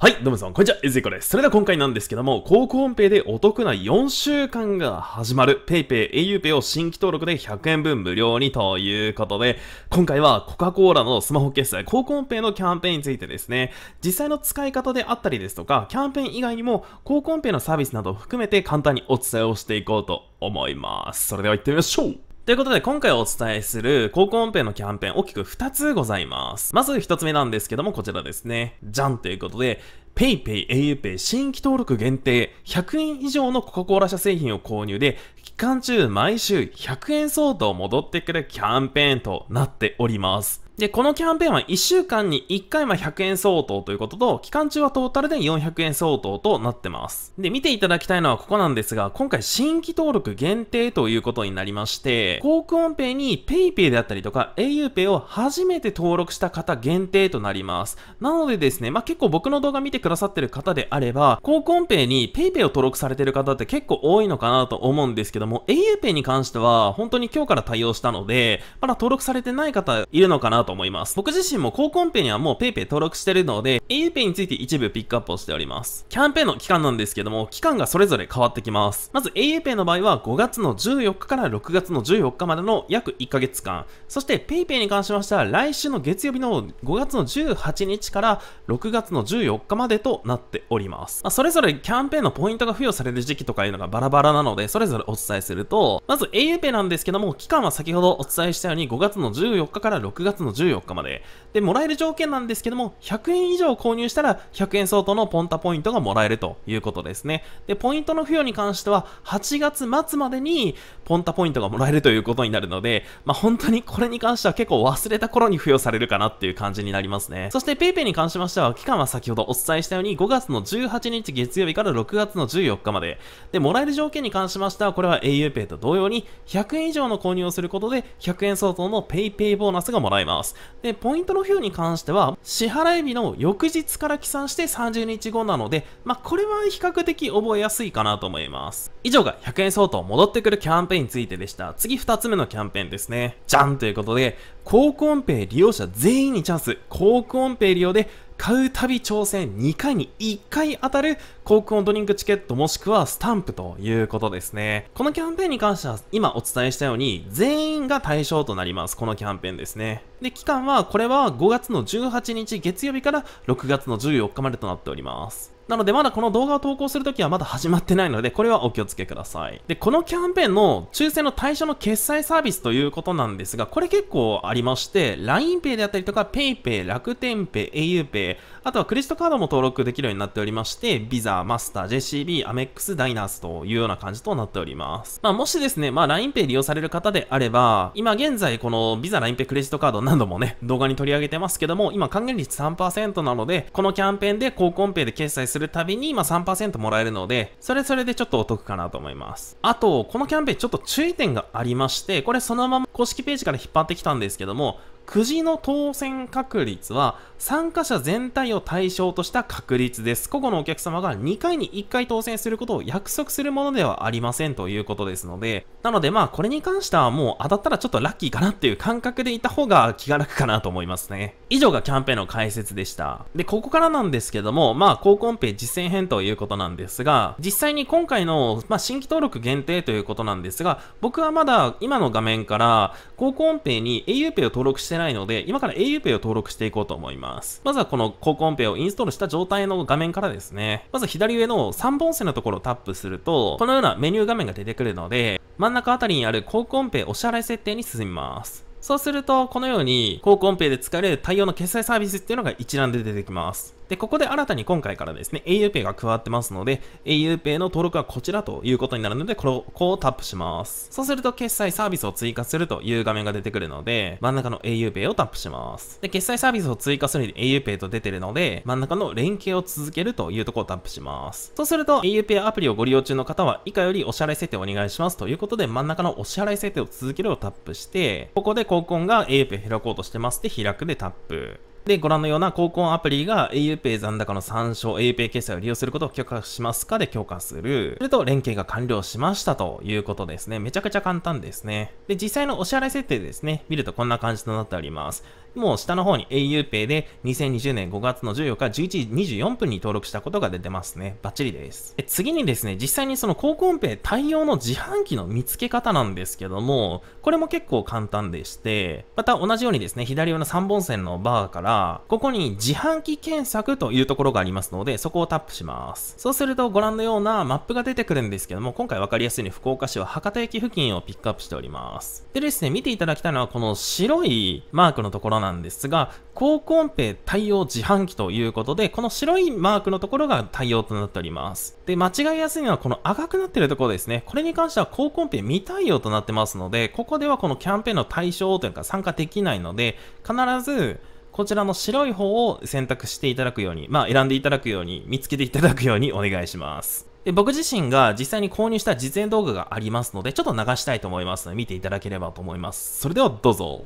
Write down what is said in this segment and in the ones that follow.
はい、どうもさん、こんにちは、エいコです。それでは今回なんですけども、高校音ペイでお得な4週間が始まる、PayPay、auPay を新規登録で100円分無料にということで、今回はコカ・コーラのスマホ決済、高校音ペイのキャンペーンについてですね、実際の使い方であったりですとか、キャンペーン以外にも、高校音ペイのサービスなどを含めて簡単にお伝えをしていこうと思います。それでは行ってみましょうということで、今回お伝えする高校音ペのキャンペーン、大きく2つございます。まず1つ目なんですけども、こちらですね。じゃんということで、PayPay、auPay 新規登録限定、100円以上のコカ・コーラ社製品を購入で、期間中毎週100円相当戻ってくるキャンペーンとなっております。で、このキャンペーンは1週間に1回は100円相当ということと、期間中はトータルで400円相当となってます。で、見ていただきたいのはここなんですが、今回新規登録限定ということになりまして、航空音ペイに PayPay であったりとか auPay を初めて登録した方限定となります。なのでですね、まあ、結構僕の動画見てくださってる方であれば、航空音ペイに PayPay を登録されてる方って結構多いのかなと思うんですけども、auPay に関しては本当に今日から対応したので、まだ登録されてない方いるのかなとと思います。僕自身も高コンペにはもう PayPay 登録してるので、auPay について一部ピックアップをしております。キャンペーンの期間なんですけども、期間がそれぞれ変わってきます。まず auPay の場合は5月の14日から6月の14日までの約1ヶ月間、そして PayPay に関しましては来週の月曜日の5月の18日から6月の14日までとなっております。まあ、それぞれキャンペーンのポイントが付与される時期とかいうのがバラバラなので、それぞれお伝えすると、まず auPay なんですけども、期間は先ほどお伝えしたように5月の14日から6月の14日まで。で、もらえる条件なんですけども、100円以上購入したら100円相当のポンタポイントがもらえるということですね。で、ポイントの付与に関しては、8月末までにポンタポイントがもらえるということになるので、まあ、本当にこれに関しては結構忘れた頃に付与されるかなっていう感じになりますね。そして PayPay に関しましては、期間は先ほどお伝えしたように5月の18日月曜日から6月の14日まで。で、もらえる条件に関しましては、これは auPay と同様に100円以上の購入をすることで100円相当の PayPay ボーナスがもらえます。。で、ポイントの付与に関しては、支払い日の翌日から起算して30日後なので、まあ、これは比較的覚えやすいかなと思います。以上が100円相当戻ってくるキャンペーンについてでした。次2つ目のキャンペーンですね。じゃんということで、高コンペ利用者全員にチャンス、高コンペ利用で買うたび挑戦2回に1回当たる幸運ドリンクチケットもしくはスタンプということですね。このキャンペーンに関しては今お伝えしたように全員が対象となります。このキャンペーンですね。で、期間はこれは5月の18日月曜日から6月の14日までとなっております。なのでまだこの動画を投稿するときはまだ始まってないので、これはお気をつけください。で、このキャンペーンの抽選の対象の決済サービスということなんですが、これ結構ありまして、LINEPay であったりとか、PayPay、楽天 Pay、auPay、あとはクレジットカードも登録できるようになっておりまして、Visa、Master、JCB、Amex、ダイナースというような感じとなっております。まあ、もしですね、まあ、LINEPay 利用される方であれば、今現在この Visa、LINEPay、クレジットカード何度もね、動画に取り上げてますけども、今還元率3%なので、このキャンペーンで高コンペで決済するするたびに、まあ、3%もらえるので、それそれでちょっとお得かなと思います。あと、このキャンペーンちょっと注意点がありまして、これそのまま公式ページから引っ張ってきたんですけども、くじの当選確率は参加者全体を対象とした確率です。個々のお客様が2回に1回当選することを約束するものではありませんということですので、なのでまあこれに関してはもう当たったらちょっとラッキーかなっていう感覚でいた方が気が楽かなと思いますね。以上がキャンペーンの解説でした。で、ここからなんですけども、まあ高コンペ実践編ということなんですが、実際に今回の、まあ、新規登録限定ということなんですが、僕はまだ今の画面から高コンペに auPay を登録してないので、今から auPay を登録していこうと思います。まずはこの高コンペをインストールした状態の画面からですね、まず左上の3本線のところをタップすると、このようなメニュー画面が出てくるので、真ん中あたりにあるココンペお支払い設定に進みます。そうすると、このように、コーコンペで使える対応の決済サービスっていうのが一覧で出てきます。で、ここで新たに今回からですね、auPay が加わってますので、auPay の登録はこちらということになるので、ここをタップします。そうすると、決済サービスを追加するという画面が出てくるので、真ん中の auPay をタップします。で、決済サービスを追加するに auPay と出てるので、真ん中の連携を続けるというところをタップします。そうすると、auPay アプリをご利用中の方は、以下よりお支払い設定をお願いしますということで、真ん中のお支払い設定を続けるをタップして、ここで高校が auPay 開こうとしてますで、開くでタップ。で、ご覧のような高校アプリが auPay 残高の参照、auPay 決済を利用することを許可しますかで許可する。すると連携が完了しましたということですね。めちゃくちゃ簡単ですね。で、実際のお支払い設定ですね、見るとこんな感じとなっております。もう下の方に auPay で2020年5月の14日11時24分に登録したことが出てますね。バッチリです。次にですね、実際にその高コンペ対応の自販機の見つけ方なんですけども、これも結構簡単でして、また同じようにですね、左上の3本線のバーから、ここに自販機検索というところがありますので、そこをタップします。そうするとご覧のようなマップが出てくるんですけども、今回わかりやすいように福岡市は博多駅付近をピックアップしております。でですね、見ていただきたいのはこの白いマークのところなんなんですが、高音平対応自販機ということで、この白いマークのところが対応となっております。で、間違いやすいのはこの赤くなってるところですね。これに関しては高ンペ未対応となってますので、ここではこのキャンペーンの対象というか参加できないので、必ず、こちらの白い方を選択していただくように、まあ選んでいただくように、見つけていただくようにお願いします。で僕自身が実際に購入した実演動画がありますので、ちょっと流したいと思いますので、見ていただければと思います。それではどうぞ。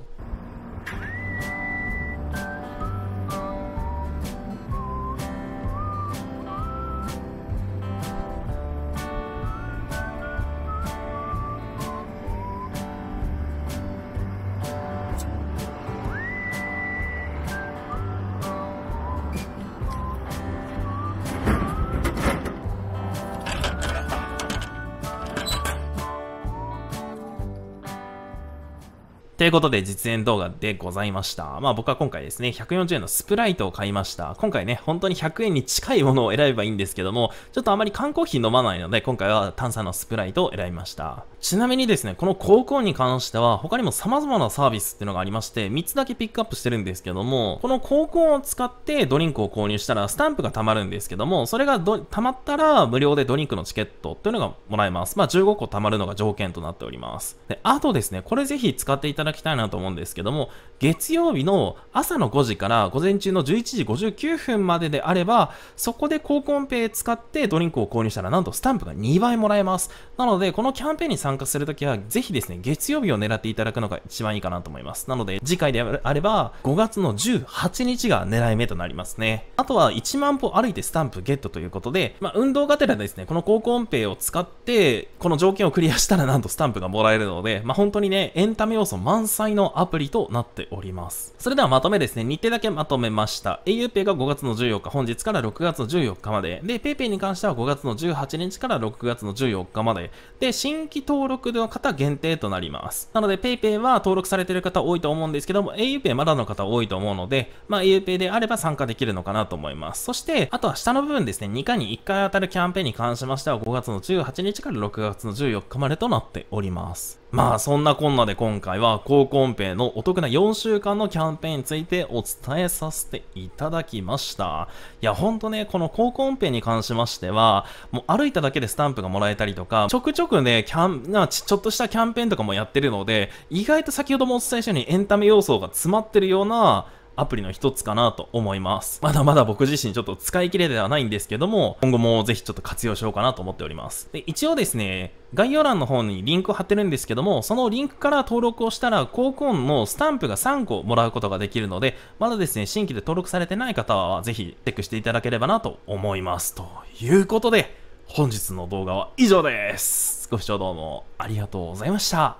ということで実演動画でございました。まあ僕は今回ですね、140円のスプライトを買いました。今回ね、本当に100円に近いものを選べばいいんですけども、ちょっとあまり缶コーヒー飲まないので、今回は炭酸のスプライトを選びました。ちなみにですね、この高校に関しては、他にも様々なサービスっていうのがありまして、3つだけピックアップしてるんですけども、この高校を使ってドリンクを購入したら、スタンプが貯まるんですけども、それが貯まったら、無料でドリンクのチケットっていうのがもらえます。まあ15個貯まるのが条件となっております。で、あとですね、これぜひ使っていただだきたいなと思うんですけども、月曜日の朝の5時から午前中の11時59分までであれば、そこで高コンペ使ってドリンクを購入したら、なんとスタンプが2倍もらえます。なので、このキャンペーンに参加するときは、ぜひですね、月曜日を狙っていただくのが一番いいかなと思います。なので、次回であれば、5月の18日が狙い目となりますね。あとは、1万歩歩いてスタンプゲットということで、まあ、運動がてらですね、この高コンペを使って、この条件をクリアしたら、なんとスタンプがもらえるので、まあ、本当にね、エンタメ要素満満載のアプリとなっております。それではまとめですね、日程だけまとめました。auPay が5月の14日、本日から6月の14日まで。で、PayPay に関しては5月の18日から6月の14日まで。で、新規登録の方限定となります。なので、PayPay は登録されている方多いと思うんですけども、auPay まだの方多いと思うので、まあ、auPay であれば参加できるのかなと思います。そして、あとは下の部分ですね、2回に1回当たるキャンペーンに関しましては、5月の18日から6月の14日までとなっております。まあそんなこんなで今回は高コンペのお得な4週間のキャンペーンについてお伝えさせていただきました。いやほんとね、この高コンペに関しましては、もう歩いただけでスタンプがもらえたりとか、ちょくちょくね、キャン、なちょっとしたキャンペーンとかもやってるので、意外と先ほどもお伝えしたようにエンタメ要素が詰まってるようなアプリの一つかなと思います。まだまだ僕自身ちょっと使い切れではないんですけども、今後もぜひちょっと活用しようかなと思っております。で、一応ですね、概要欄の方にリンクを貼ってるんですけども、そのリンクから登録をしたら、高校のスタンプが3個もらうことができるので、まだですね、新規で登録されてない方は、ぜひチェックしていただければなと思います。ということで、本日の動画は以上です。ご視聴どうもありがとうございました。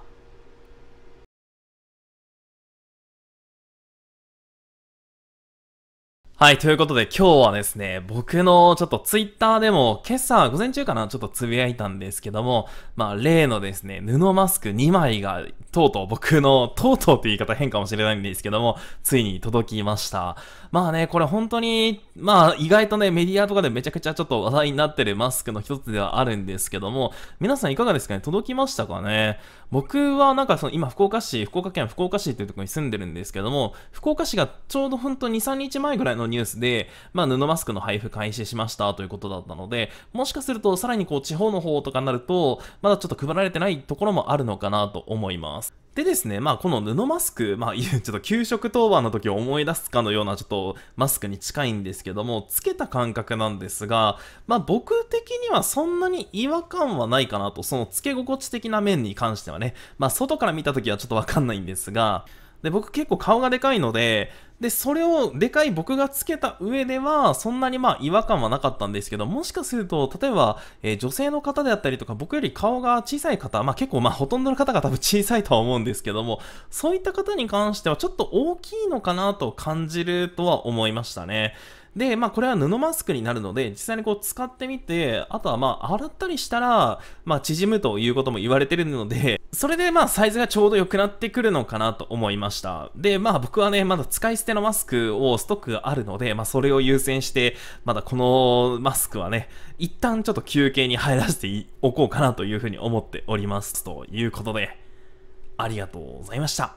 はい、ということで今日はですね、僕のちょっとツイッターでも今朝午前中かなちょっとつぶやいたんですけども、まあ例のですね、布マスク2枚がとうとう僕の、とうとうって言い方変かもしれないんですけども、ついに届きました。まあね、これ本当に、まあ意外とね、メディアとかでめちゃくちゃちょっと話題になってるマスクの一つではあるんですけども、皆さんいかがですかね届きましたかね僕はなんかその今福岡市、福岡県福岡市っていうところに住んでるんですけども、福岡市がちょうど本当2、3日前ぐらいのニュースで、まあ布マスクの配布開始しましたということだったので、もしかするとさらにこう地方の方とかになると、まだちょっと配られてないところもあるのかなと思います。ます。でですね、まあこの布マスク、まあちょっと給食当番の時を思い出すかのようなちょっとマスクに近いんですけども、つけた感覚なんですが、まあ僕的にはそんなに違和感はないかなと、そのつけ心地的な面に関してはね、まあ外から見た時はちょっとわかんないんですが、で、僕結構顔がでかいので、で、それをでかい僕がつけた上では、そんなにまあ違和感はなかったんですけど、もしかすると、例えば、えー、女性の方であったりとか、僕より顔が小さい方、まあ結構まあほとんどの方が多分小さいとは思うんですけども、そういった方に関してはちょっと大きいのかなと感じるとは思いましたね。で、まあこれは布マスクになるので、実際にこう使ってみて、あとはまあ洗ったりしたら、まあ縮むということも言われてるので、それでまあサイズがちょうど良くなってくるのかなと思いました。で、まあ僕はね、まだ使い捨てのマスクをストックがあるので、まあそれを優先して、まだこのマスクはね、一旦ちょっと休憩に入らせておこうかなというふうに思っております。ということで、ありがとうございました。